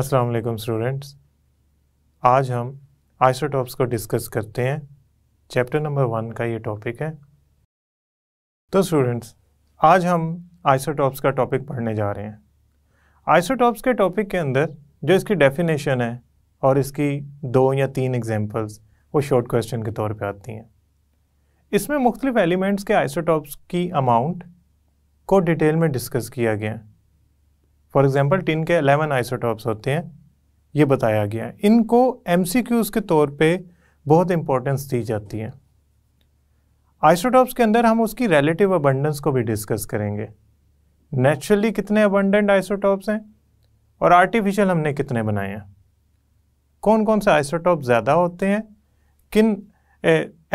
अस्सलाम वालेकुम स्टूडेंट्स आज हम आइसोटॉप्स को डिस्कस करते हैं चैप्टर नंबर वन का ये टॉपिक है तो स्टूडेंट्स आज हम आइसोटॉप्स का टॉपिक पढ़ने जा रहे हैं आइसोटॉप्स के टॉपिक के अंदर जो इसकी डेफिनेशन है और इसकी दो या तीन एग्जाम्पल्स वो शॉर्ट क्वेश्चन के तौर पे आती हैं इसमें मुख्तलिफ एलिमेंट्स के आइसोटॉप्स की अमाउंट को डिटेल में डिस्कस किया गया है फॉर एग्जाम्पल टिन के अलेवन आइसोटॉप्स होते हैं ये बताया गया है इनको एम के तौर पर बहुत इंपॉर्टेंस दी जाती है आइसोटॉप्स के अंदर हम उसकी रिलेटिव अबंडेंस को भी डिस्कस करेंगे नेचुरली कितने अबंडेंट आइसोटॉप्स हैं और आर्टिफिशियल हमने कितने बनाए हैं कौन कौन से आइसोटॉप ज़्यादा होते हैं किन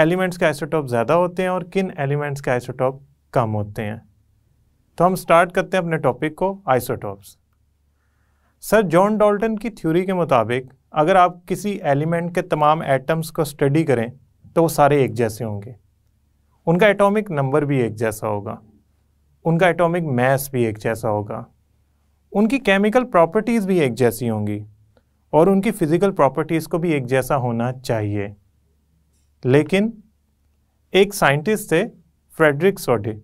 एलिमेंट्स के आइसोटॉप ज़्यादा होते हैं और किन एलिमेंट्स के आइसोटॉप कम होते हैं तो हम स्टार्ट करते हैं अपने टॉपिक को आइसोटॉप्स सर जॉन डॉल्टन की थ्योरी के मुताबिक अगर आप किसी एलिमेंट के तमाम एटम्स को स्टडी करें तो वो सारे एक जैसे होंगे उनका एटॉमिक नंबर भी एक जैसा होगा उनका एटॉमिक मैस भी एक जैसा होगा उनकी केमिकल प्रॉपर्टीज़ भी एक जैसी होंगी और उनकी फ़िज़िकल प्रॉपर्टीज़ को भी एक जैसा होना चाहिए लेकिन एक साइंटिस्ट थे फ्रेडरिक सोडे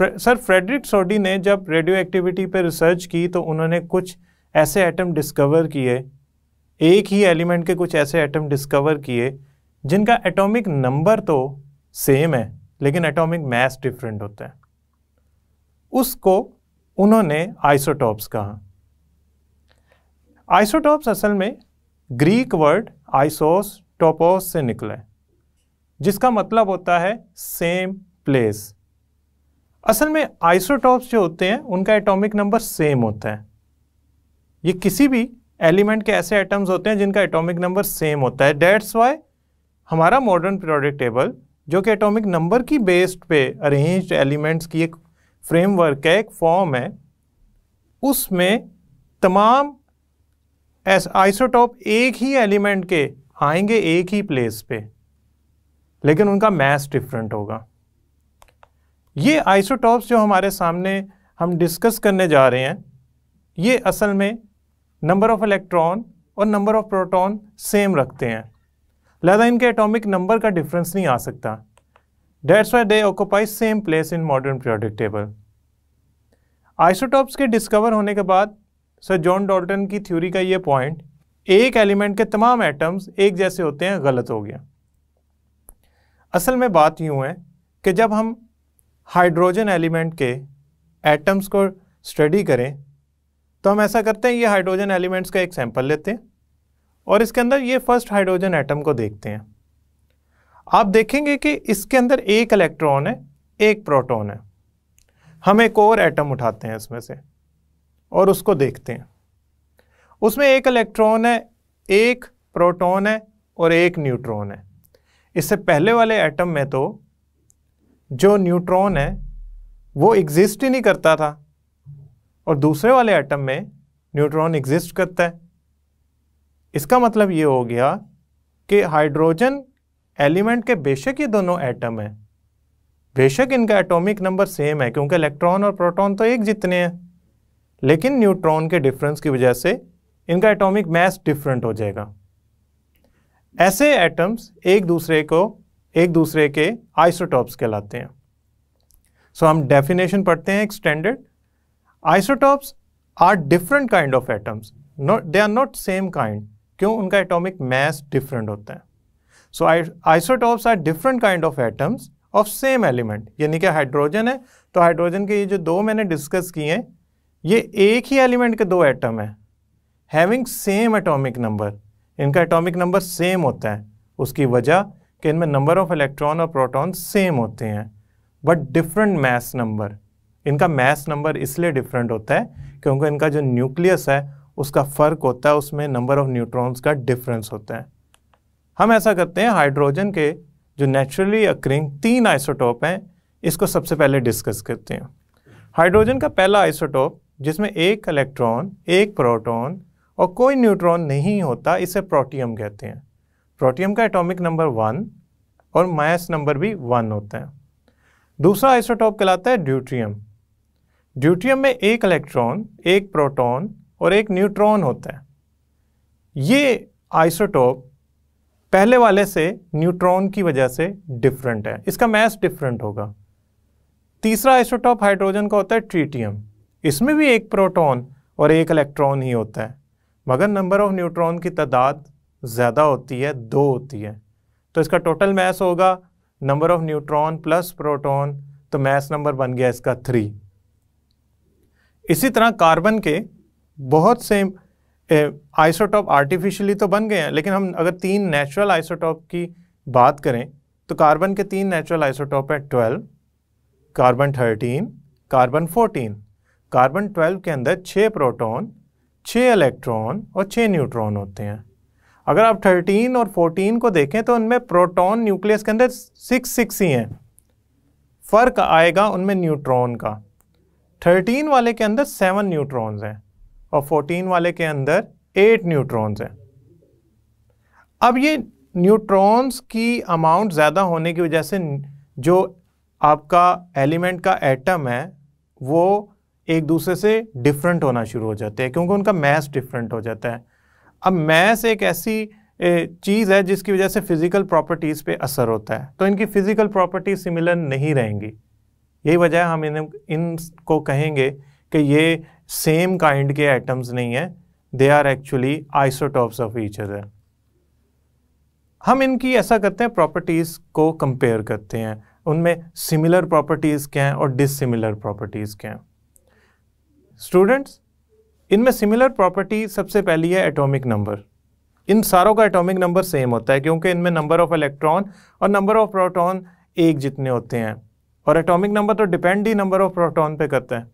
सर फ्रेडरिक सोडी ने जब रेडियो एक्टिविटी पर रिसर्च की तो उन्होंने कुछ ऐसे एटम डिस्कवर किए एक ही एलिमेंट के कुछ ऐसे एटम डिस्कवर किए जिनका एटॉमिक नंबर तो सेम है लेकिन एटॉमिक मास डिफरेंट होता है उसको उन्होंने आइसोटॉप्स कहा आइसोटॉप्स असल में ग्रीक वर्ड आइसोस टोपोस से निकला है जिसका मतलब होता है सेम प्लेस असल में आइसोटॉप्स जो होते हैं उनका एटॉमिक नंबर सेम होता है ये किसी भी एलिमेंट के ऐसे एटम्स होते हैं जिनका एटॉमिक नंबर सेम होता है डेट्स वाई हमारा मॉडर्न पीरियोडिक टेबल जो कि एटॉमिक नंबर की बेस्ड पे अरेंज एलिमेंट्स की एक फ्रेमवर्क है एक फॉर्म है उसमें तमाम आइसोटॉप एक ही एलिमेंट के आएंगे एक ही प्लेस पे लेकिन उनका मैथ डिफरेंट होगा ये आइसोटॉप्स जो हमारे सामने हम डिस्कस करने जा रहे हैं ये असल में नंबर ऑफ़ इलेक्ट्रॉन और नंबर ऑफ़ प्रोटॉन सेम रखते हैं लिहाजा इनके एटॉमिक नंबर का डिफरेंस नहीं आ सकता that's why they occupy same place in modern periodic table isotopes के डिस्कवर होने के बाद सर जॉन डॉल्टन की थ्योरी का ये पॉइंट एक एलिमेंट के तमाम एटम्स एक जैसे होते हैं गलत हो गया असल में बात यूँ है कि जब हम हाइड्रोजन एलिमेंट के एटम्स को स्टडी करें तो हम ऐसा करते हैं ये हाइड्रोजन एलिमेंट्स का एक सैंपल लेते हैं और इसके अंदर ये फर्स्ट हाइड्रोजन एटम को देखते हैं आप देखेंगे कि इसके अंदर एक इलेक्ट्रॉन है एक प्रोटॉन है हम एक और एटम उठाते हैं इसमें से और उसको देखते हैं उसमें एक इलेक्ट्रॉन है एक प्रोटॉन है और एक न्यूट्रॉन है इससे पहले वाले एटम में तो जो न्यूट्रॉन है वो एग्जिस्ट ही नहीं करता था और दूसरे वाले एटम में न्यूट्रॉन एग्जिस्ट करता है इसका मतलब ये हो गया कि हाइड्रोजन एलिमेंट के बेशक ये दोनों एटम हैं बेशक इनका एटॉमिक नंबर सेम है क्योंकि इलेक्ट्रॉन और प्रोटॉन तो एक जितने हैं लेकिन न्यूट्रॉन के डिफरेंस की वजह से इनका एटॉमिक मास डिफरेंट हो जाएगा ऐसे एटम्स एक दूसरे को एक दूसरे के आइसोटॉप्स कहलाते हैं सो so, हम डेफिनेशन पढ़ते हैं extended standard isotopes are different kind of atoms not they are not same kind क्यों उनका एटॉमिक मैस डिफरेंट होता है so isotopes are different kind of atoms of same element यानी कि हाइड्रोजन है तो हाइड्रोजन के ये जो दो मैंने डिस्कस किए हैं ये एक ही एलिमेंट के दो एटम हैं हैविंग सेम एटॉमिक नंबर इनका एटॉमिक नंबर सेम होता है उसकी वजह कि इनमें नंबर ऑफ इलेक्ट्रॉन और प्रोटॉन सेम होते हैं बट डिफरेंट मैस नंबर इनका मैस नंबर इसलिए डिफरेंट होता है क्योंकि इनका जो न्यूक्लियस है उसका फ़र्क होता है उसमें नंबर ऑफ न्यूट्रॉन्स का डिफरेंस होता है हम ऐसा करते हैं हाइड्रोजन के जो नेचुरली अक्रिंग तीन आइसोटोप हैं इसको सबसे पहले डिस्कस करते हैं हाइड्रोजन का पहला आइसोटोप जिसमें एक इलेक्ट्रॉन एक प्रोटॉन और कोई न्यूट्रॉन नहीं होता इसे प्रोटियम कहते हैं प्रोटियम का एटॉमिक नंबर वन और मायस नंबर भी वन होता है दूसरा आइसोटॉप कहलाता है ड्यूट्रियम ड्यूट्रियम में एक इलेक्ट्रॉन एक प्रोटॉन और एक न्यूट्रॉन होता है ये आइसोटॉप पहले वाले से न्यूट्रॉन की वजह से डिफरेंट है इसका मैस डिफरेंट होगा तीसरा आइसोटॉप हाइड्रोजन का होता है ट्रीटियम इसमें भी एक प्रोटॉन और एक इलेक्ट्रॉन ही होता है मगर नंबर ऑफ न्यूट्रॉन की तादाद ज़्यादा होती है दो होती है तो इसका टोटल मैस होगा number of neutron plus proton तो मैस नंबर बन गया इसका थ्री इसी तरह कार्बन के बहुत से आइसोटॉप आर्टिफिशियली तो बन गए हैं लेकिन हम अगर तीन नेचुरल आइसोटॉप की बात करें तो कार्बन के तीन नेचुरल आइसोटॉप हैं twelve carbon thirteen carbon fourteen carbon twelve के अंदर छः प्रोटॉन छः इलेक्ट्रॉन और छः न्यूट्रॉन होते हैं अगर आप 13 और 14 को देखें तो उनमें प्रोटॉन न्यूक्लियस के अंदर सिक्स सिक्स ही हैं फ़र्क आएगा उनमें न्यूट्रॉन का 13 वाले के अंदर सेवन न्यूट्रॉन्स हैं और 14 वाले के अंदर एट न्यूट्रॉन्स हैं अब ये न्यूट्रॉन्स की अमाउंट ज़्यादा होने की वजह से जो आपका एलिमेंट का एटम है वो एक दूसरे से डिफरेंट होना शुरू हो जाते हैं क्योंकि उनका मैस डिफरेंट हो जाता है अब मैस एक ऐसी चीज़ है जिसकी वजह से फिज़िकल प्रॉपर्टीज़ पे असर होता है तो इनकी फ़िज़िकल प्रॉपर्टी सिमिलर नहीं रहेंगी यही वजह हम इन इनको कहेंगे कि ये सेम काइंड के एटम्स नहीं है they are actually isotopes of each other हम इनकी ऐसा करते हैं प्रॉपर्टीज़ को कंपेयर करते हैं उनमें सिमिलर प्रॉपर्टीज़ क्या हैं और डिसिमिलर प्रॉपर्टीज़ क्या हैं स्टूडेंट्स इनमें सिमिलर प्रॉपर्टी सबसे पहली है एटॉमिक नंबर इन सारों का एटॉमिक नंबर सेम होता है क्योंकि इनमें नंबर ऑफ इलेक्ट्रॉन और नंबर ऑफ प्रोटॉन एक जितने होते हैं और एटॉमिक नंबर तो डिपेंड ही नंबर ऑफ प्रोटॉन पे करता है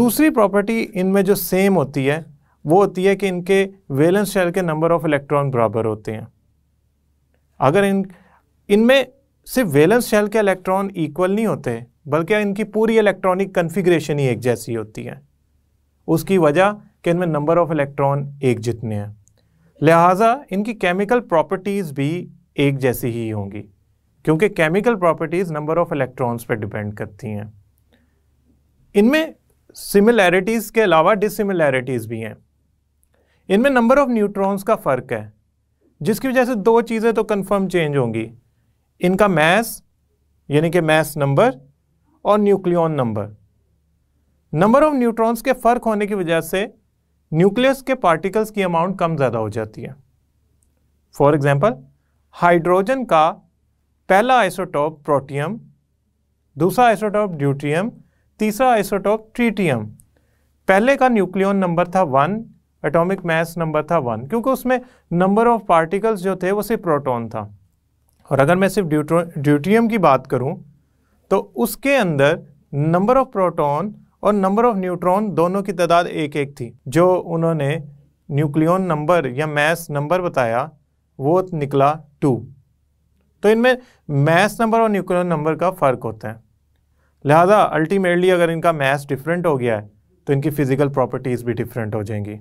दूसरी प्रॉपर्टी इनमें जो सेम होती है वो होती है कि इनके वेलेंस शेल के नंबर ऑफ इलेक्ट्रॉन बराबर होते हैं अगर इन इनमें सिर्फ वेलेंस शेल के इलेक्ट्रॉन इक्वल नहीं होते बल्कि इनकी पूरी इलेक्ट्रॉनिक कन्फिग्रेशन ही एक जैसी होती है उसकी वजह कि इनमें नंबर ऑफ इलेक्ट्रॉन एक जितने हैं लिहाजा इनकी केमिकल प्रॉपर्टीज़ भी एक जैसी ही होंगी क्योंकि chemical properties number of electrons पर डिपेंड करती हैं इनमें सिमिलैरिटीज़ के अलावा डिसिमिलैरिटीज़ भी हैं इनमें नंबर ऑफ न्यूट्रॉन्स का फ़र्क है जिसकी वजह से दो चीज़ें तो कंफर्म चेंज होंगी इनका मैस यानी कि मैस नंबर और nucleon number number of neutrons के फर्क होने की वजह से न्यूक्लियस के पार्टिकल्स की अमाउंट कम ज़्यादा हो जाती है फॉर एग्जाम्पल हाइड्रोजन का पहला आइसोटॉप प्रोटियम दूसरा आइसोटॉप ड्यूट्रियम तीसरा आइसोटॉप ट्रीटियम पहले का न्यूक्लियन नंबर था वन एटॉमिक मैस नंबर था वन क्योंकि उसमें नंबर ऑफ पार्टिकल्स जो थे वो सिर्फ प्रोटॉन था और अगर मैं सिर्फ ड्यूट्रियम की बात करूं तो उसके अंदर नंबर ऑफ प्रोटॉन और नंबर ऑफ न्यूट्रॉन दोनों की तादाद एक एक थी जो उन्होंने न्यूक्लियन नंबर या मैस नंबर बताया वो निकला टू तो इनमें मैस नंबर और न्यूक्लियन नंबर का फ़र्क होता है लिहाजा अल्टीमेटली अगर इनका मैस डिफरेंट हो गया है तो इनकी फ़िज़िकल प्रॉपर्टीज़ भी डिफरेंट हो जाएंगी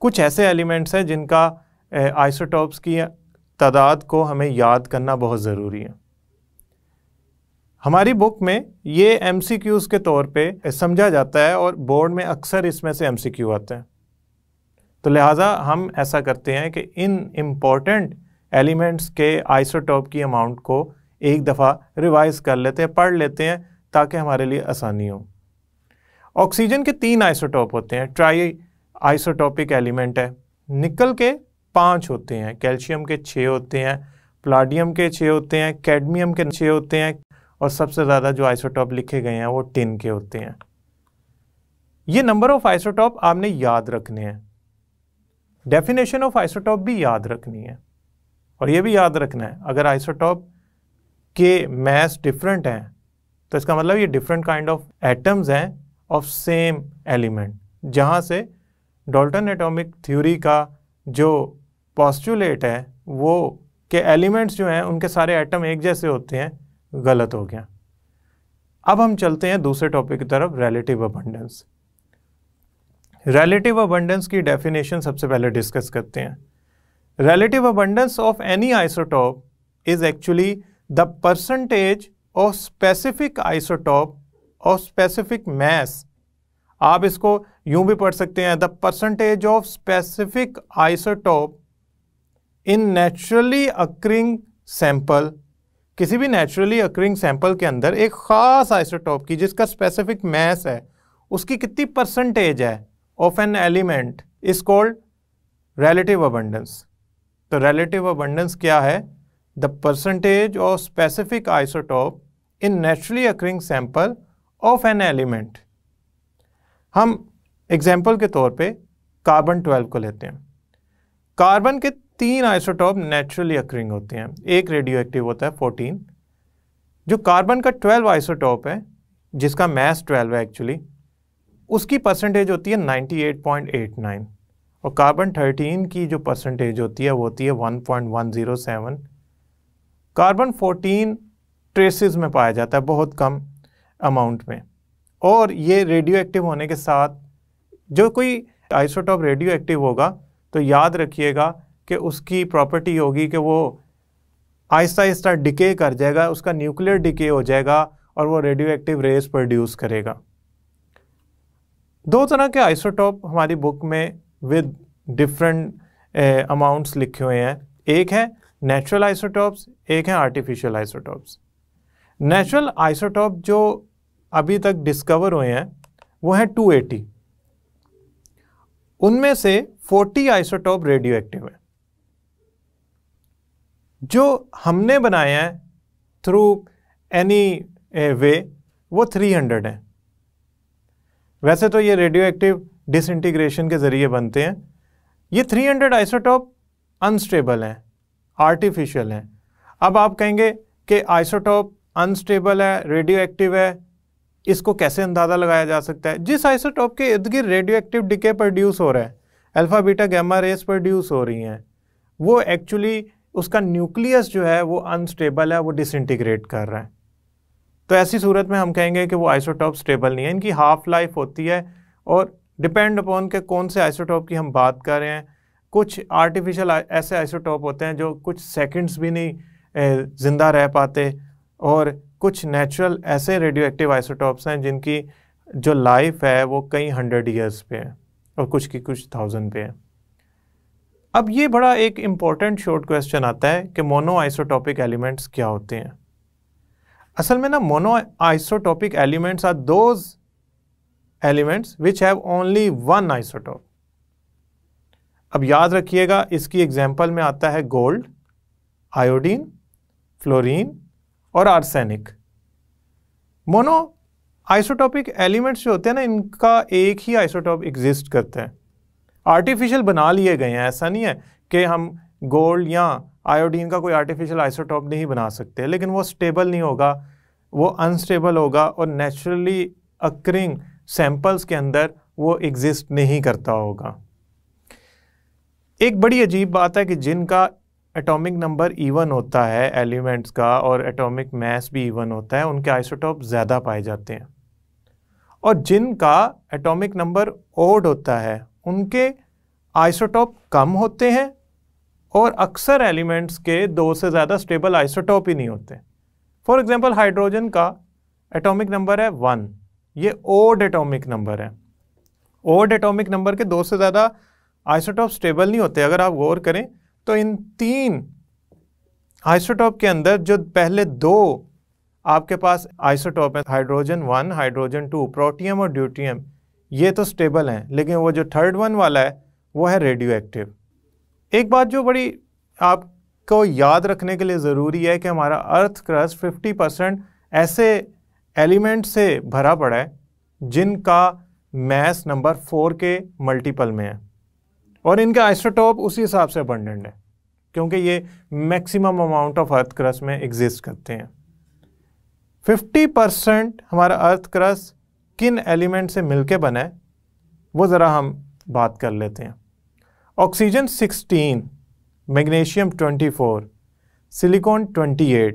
कुछ ऐसे एलिमेंट्स हैं जिनका आइसोटॉप्स की तादाद को हमें याद करना बहुत ज़रूरी है हमारी बुक में ये एम के तौर पे समझा जाता है और बोर्ड में अक्सर इसमें से एम आते हैं तो लिहाजा हम ऐसा करते हैं कि इन इम्पॉर्टेंट एलिमेंट्स के आइसोटॉप की अमाउंट को एक दफ़ा रिवाइज कर लेते हैं पढ़ लेते हैं ताकि हमारे लिए आसानी हो ऑक्सीजन के तीन आइसोटॉप होते हैं ट्राई आइसोटॉपिक एलिमेंट है निकल के पाँच होते हैं कैल्शियम के छः होते हैं प्लाडियम के छः होते हैं कैडमियम के छः होते हैं और सबसे ज़्यादा जो आइसोटॉप लिखे गए हैं वो टिन के होते हैं ये नंबर ऑफ आइसोटॉप आपने याद रखने हैं डेफिनेशन ऑफ आइसोटॉप भी याद रखनी है और ये भी याद रखना है अगर आइसोटॉप के मैस डिफरेंट हैं तो इसका मतलब ये डिफरेंट काइंड ऑफ एटम्स हैं ऑफ सेम एलिमेंट जहाँ से डॉल्टन एटॉमिक थ्योरी का जो पॉस्टुलेट है वो के एलिमेंट्स जो हैं उनके सारे एटम एक जैसे होते हैं गलत हो गया अब हम चलते हैं दूसरे टॉपिक की तरफ रिलेटिव अबंडेंस रिलेटिव अबंडेंस की डेफिनेशन सबसे पहले डिस्कस करते हैं relative abundance of any isotope is actually the percentage of specific isotope of specific mass आप इसको यूं भी पढ़ सकते हैं the percentage of specific isotope in naturally occurring sample किसी भी नेचुरली अक्रिंग सैंपल के अंदर एक ख़ास आइसोटॉप की जिसका स्पेसिफिक मैस है उसकी कितनी परसेंटेज है of an element is called relative abundance तो रेलेटिव अबंडेंस क्या है the percentage of specific isotope in naturally occurring sample of an element हम एग्जाम्पल के तौर पे कार्बन 12 को लेते हैं कार्बन के तीन आइसोटॉप नेचुरली अक्रिंग होते हैं एक रेडियो एक्टिव होता है फोर्टीन जो कार्बन का ट्वेल्व आइसोटॉप है जिसका मैस ट्वेल्व है एक्चुअली उसकी परसेंटेज होती है 98.89 और कार्बन थर्टीन की जो परसेंटेज होती है वो होती है 1.107 कार्बन फोर्टीन ट्रेसेस में पाया जाता है बहुत कम अमाउंट में और ये रेडियो एक्टिव होने के साथ जो कोई आइसोटॉप रेडियो एक्टिव होगा तो याद रखिएगा कि उसकी प्रॉपर्टी होगी कि वो आहिस्ता आहिस्ता डिके कर जाएगा उसका न्यूक्लियर डिके हो जाएगा और वो रेडियो एक्टिव रेस प्रोड्यूस करेगा दो तरह के आइसोटॉप हमारी बुक में विद डिफरेंट अमाउंट्स लिखे हुए हैं एक है नेचुरल आइसोटॉप्स एक है आर्टिफिशियल आइसोटॉप्स नेचुरल आइसोटॉप जो अभी तक डिस्कवर हुए हैं वो हैं 280 उनमें से 40 आइसोटॉप रेडियो एक्टिव है जो हमने बनाया है थ्रू एनी वे वो 300 है वैसे तो ये रेडियो एक्टिव डिसइंटीग्रेशन के ज़रिए बनते हैं ये 300 आइसोटॉप अनस्टेबल हैं आर्टिफिशियल हैं अब आप कहेंगे कि आइसोटॉप अनस्टेबल है रेडियो एक्टिव है इसको कैसे अंदाज़ा लगाया जा सकता है जिस आइसोटॉप के इर्द गिर्द रेडियो एक्टिव डिके प्रोड्यूस हो रहा है alpha beta gamma rays produce हो रही हैं वो एक्चुअली उसका न्यूक्लियस जो है वो अनस्टेबल है वो डिसइंटीग्रेट कर रहा है तो ऐसी सूरत में हम कहेंगे कि वो आइसोटॉप स्टेबल नहीं है इनकी हाफ लाइफ होती है और डिपेंड अपॉन के कौन से आइसोटॉप की हम बात कर रहे हैं कुछ आर्टिफिशियल ऐसे आइसोटॉप होते हैं जो कुछ सेकंड्स भी नहीं ज़िंदा रह पाते और कुछ नेचुरल ऐसे रेडियो एक्टिव आइसोटॉप्स हैं जिनकी जो लाइफ है वो कई हंड्रेड ईयर्स पे है और कुछ की कुछ थाउजेंड पे है अब ये बड़ा एक इम्पॉर्टेंट शॉर्ट क्वेश्चन आता है कि मोनो आइसोटॉपिक एलिमेंट्स क्या होते हैं असल में ना monoisotopic elements are those elements which have only one isotope अब याद रखिएगा इसकी एग्जाम्पल में आता है गोल्ड आयोडीन फ्लोरीन और आर्सेनिक मोनो आइसोटॉपिक एलिमेंट्स जो होते हैं ना इनका एक ही आइसोटॉप एग्जिस्ट करता है आर्टिफिशियल बना लिए गए हैं ऐसा नहीं है कि हम गोल्ड या आयोडीन का कोई आर्टिफिशियल आइसोटॉप नहीं बना सकते लेकिन वो स्टेबल नहीं होगा वो अनस्टेबल होगा और नेचुरली अक्रिंग सैम्पल्स के अंदर वो एग्जिस्ट नहीं करता होगा एक बड़ी अजीब बात है कि जिनका एटॉमिक नंबर इवन e होता है एलिमेंट्स का और एटॉमिक मास भी इवन e होता है उनके आइसोटॉप ज़्यादा पाए जाते हैं और जिनका एटॉमिक नंबर ओड होता है उनके आइसोटॉप कम होते हैं और अक्सर एलिमेंट्स के दो से ज़्यादा स्टेबल आइसोटॉप ही नहीं होते फॉर एग्जांपल हाइड्रोजन का एटॉमिक नंबर है वन ये ओड एटॉमिक नंबर है ओड एटॉमिक नंबर के दो से ज़्यादा आइसोटॉप स्टेबल नहीं होते अगर आप गौर करें तो इन तीन आइसोटॉप के अंदर जो पहले दो आपके पास आइसोटॉप है hydrogen one hydrogen two protium और ड्यूटियम ये तो स्टेबल हैं लेकिन वो जो थर्ड वन वाला है वो है रेडियो एक्टिव एक बात जो बड़ी आपको याद रखने के लिए ज़रूरी है कि हमारा अर्थ क्रस्ट फिफ्टी परसेंट ऐसे एलिमेंट से भरा पड़ा है जिनका मैस नंबर फोर के मल्टीपल में है और इनका आइसोटॉप उसी हिसाब से अबंडेंट है क्योंकि ये maximum amount of earth crust में एग्जिस्ट करते हैं 50 परसेंट हमारा अर्थ क्रस्ट किन एलिमेंट से मिलके बना है वो ज़रा हम बात कर लेते हैं ऑक्सीजन 16, मैग्नीशियम 24, सिलिकॉन 28,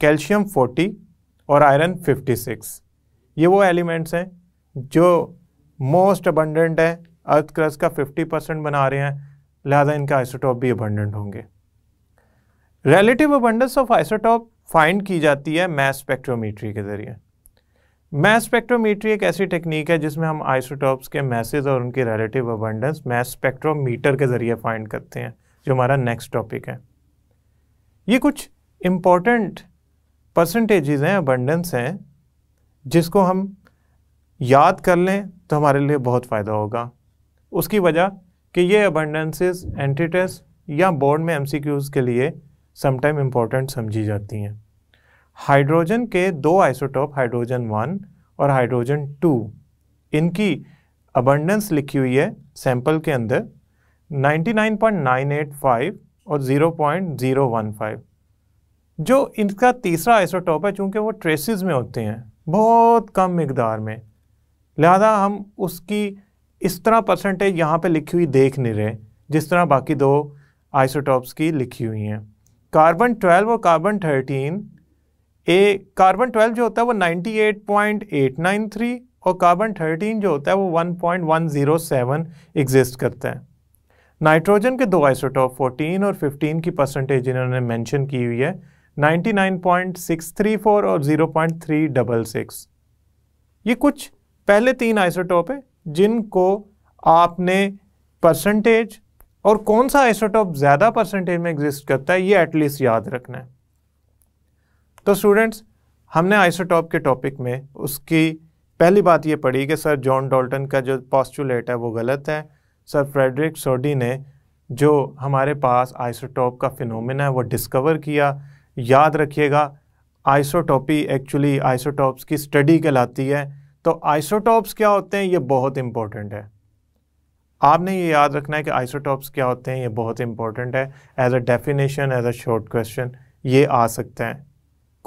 कैल्शियम 40 और आयरन 56 ये वो एलिमेंट्स हैं जो मोस्ट अबंडेंट है अर्थ क्रस का 50 परसेंट बना रहे हैं लिहाजा इनका आइसोटॉप भी अबंडेंट होंगे relative abundance of isotope find की जाती है मैथ स्पेक्ट्रोमीट्री के ज़रिए मैस स्पेक्ट्रोमीटरी एक ऐसी टेक्निक है जिसमें हम आइसोटॉप्स के मैसेज और उनके रिलेटिव अबंडेंस मैस स्पेक्ट्रोमीटर के ज़रिए फाइंड करते हैं जो हमारा नेक्स्ट टॉपिक है ये कुछ इम्पॉर्टेंट परसेंटेजेस हैं अबंडेंस हैं जिसको हम याद कर लें तो हमारे लिए बहुत फ़ायदा होगा उसकी वजह कि ये अबंडेंसेस एंटीटेस या बोर्ड में एमसीक्यूज़ के लिए समटाइम इम्पॉर्टेंट समझी जाती हैं हाइड्रोजन के दो आइसोटॉप हाइड्रोजन वन और हाइड्रोजन टू इनकी अबंडेंस लिखी हुई है सैंपल के अंदर 99.985 और 0.015 जो इनका तीसरा आइसोटॉप है चूँकि वो ट्रेसेस में होते हैं बहुत कम मकदार में लिहाजा हम उसकी इस तरह परसेंटेज यहाँ पे लिखी हुई देख नहीं रहे जिस तरह बाकी दो आइसोटॉप्स की लिखी हुई हैं कार्बन 12 और कार्बन ए कार्बन 12 जो होता है वो 98.893 और कार्बन 13 जो होता है वो 1.107 एग्जिस्ट करता है नाइट्रोजन के दो आइसोटॉप 14 और 15 की परसेंटेज इन्होंने मेंशन की हुई है 99.634 और 0.366 ये कुछ पहले तीन आइसोटॉप है जिनको आपने परसेंटेज और कौन सा आइसोटॉप ज़्यादा परसेंटेज में एग्जिस्ट करता है ये एटलीस्ट याद रखना है तो स्टूडेंट्स हमने आइसोटॉप के टॉपिक में उसकी पहली बात ये पढ़ी कि सर जॉन डॉल्टन का जो पॉस्टुलेट है वो गलत है सर फ्रेडरिक सोडी ने जो हमारे पास आइसोटॉप का फिनोमिना है वो डिस्कवर किया याद रखिएगा आइसोटॉपी एक्चुअली आइसोटॉप्स की स्टडी कहलाती है तो आइसोटॉप्स क्या होते हैं ये बहुत इंपॉर्टेंट है आपने ये याद रखना है कि आइसोटॉप्स क्या होते हैं ये बहुत इंपॉर्टेंट है as a definition as a short question ये आ सकते हैं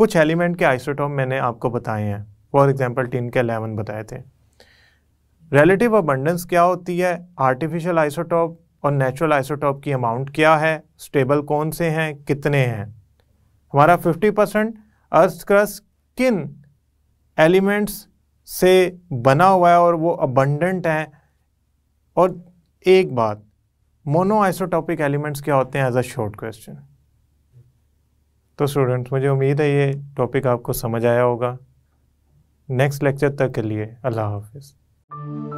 कुछ एलिमेंट के आइसोटॉप मैंने आपको बताए हैं फॉर एग्जाम्पल टिन के अलेवन बताए थे रिलेटिव अबंडेंस क्या होती है आर्टिफिशियल आइसोटॉप और नेचुरल आइसोटॉप की अमाउंट क्या है स्टेबल कौन से हैं कितने हैं हमारा 50 परसेंट अर्थ किन एलिमेंट्स से बना हुआ है और वो अबंडेंट हैं और एक बात मोनो आइसोटॉपिक एलिमेंट्स क्या होते हैं एज अ शॉर्ट क्वेश्चन तो स्टूडेंट्स मुझे उम्मीद है ये टॉपिक आपको समझ आया होगा नेक्स्ट लेक्चर तक के लिए अल्लाह हाफिज़